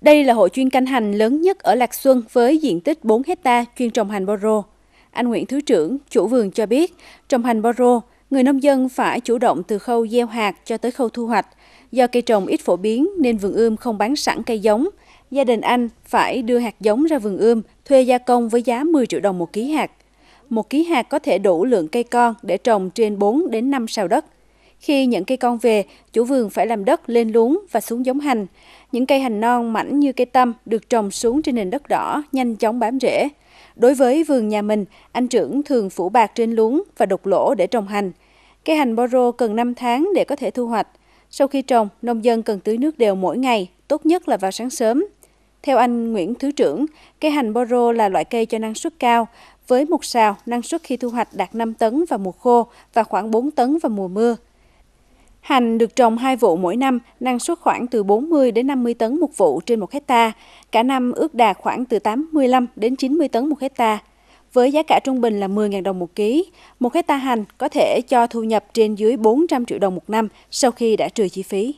Đây là hộ chuyên canh hành lớn nhất ở Lạc Xuân với diện tích 4 hecta chuyên trồng hành boro. Anh Nguyễn Thứ trưởng, chủ vườn cho biết, trồng hành boro, người nông dân phải chủ động từ khâu gieo hạt cho tới khâu thu hoạch. Do cây trồng ít phổ biến nên vườn ươm không bán sẵn cây giống. Gia đình anh phải đưa hạt giống ra vườn ươm, thuê gia công với giá 10 triệu đồng một ký hạt. Một ký hạt có thể đủ lượng cây con để trồng trên 4 đến 5 sào đất – khi nhận cây con về, chủ vườn phải làm đất lên luống và xuống giống hành. Những cây hành non mảnh như cây tăm được trồng xuống trên nền đất đỏ, nhanh chóng bám rễ. Đối với vườn nhà mình, anh trưởng thường phủ bạc trên luống và đục lỗ để trồng hành. Cây hành boro cần 5 tháng để có thể thu hoạch. Sau khi trồng, nông dân cần tưới nước đều mỗi ngày, tốt nhất là vào sáng sớm. Theo anh Nguyễn Thứ trưởng, cây hành boro là loại cây cho năng suất cao, với một sào năng suất khi thu hoạch đạt 5 tấn vào mùa khô và khoảng 4 tấn vào mùa mưa. Hành được trồng 2 vụ mỗi năm, năng suất khoảng từ 40 đến 50 tấn một vụ trên 1 hecta, cả năm ước đạt khoảng từ 85 đến 90 tấn một hecta. Với giá cả trung bình là 10.000 đồng một ký, một hecta hành có thể cho thu nhập trên dưới 400 triệu đồng một năm sau khi đã trừ chi phí.